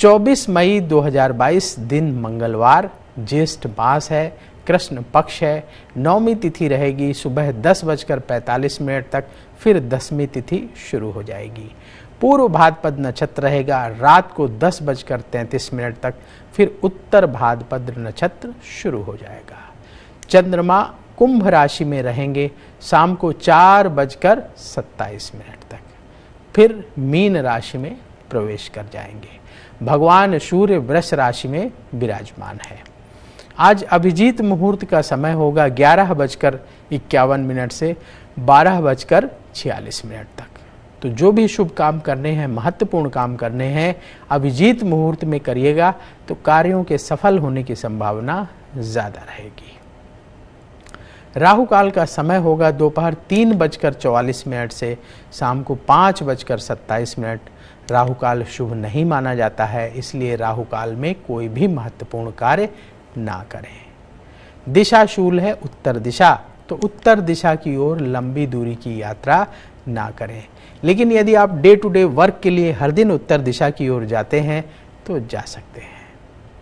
24 मई 2022 दिन मंगलवार ज्येष्ठ मास है कृष्ण पक्ष है नौमी तिथि रहेगी सुबह दस बजकर पैंतालीस मिनट तक फिर दसवीं तिथि शुरू हो जाएगी पूर्व भाद्रपद नक्षत्र रहेगा रात को दस बजकर तैंतीस मिनट तक फिर उत्तर भाद्रपद नक्षत्र शुरू हो जाएगा चंद्रमा कुंभ राशि में रहेंगे शाम को चार बजकर सत्ताईस मिनट तक फिर मीन राशि में प्रवेश कर जाएंगे भगवान सूर्य वृष राशि में विराजमान है आज अभिजीत मुहूर्त का समय होगा ग्यारह बजकर इक्यावन मिनट से बारह बजकर छियालीस मिनट तक तो जो भी शुभ काम करने हैं महत्वपूर्ण काम करने हैं अभिजीत मुहूर्त में करिएगा तो कार्यों के सफल होने की संभावना ज़्यादा रहेगी राहु काल का समय होगा दोपहर तीन बजकर चौवालीस मिनट से शाम को पाँच बजकर सत्ताईस मिनट राहु काल शुभ नहीं माना जाता है इसलिए राहु काल में कोई भी महत्वपूर्ण कार्य ना करें दिशा शूल है उत्तर दिशा तो उत्तर दिशा की ओर लंबी दूरी की यात्रा ना करें लेकिन यदि आप डे टू डे वर्क के लिए हर दिन उत्तर दिशा की ओर जाते हैं तो जा सकते हैं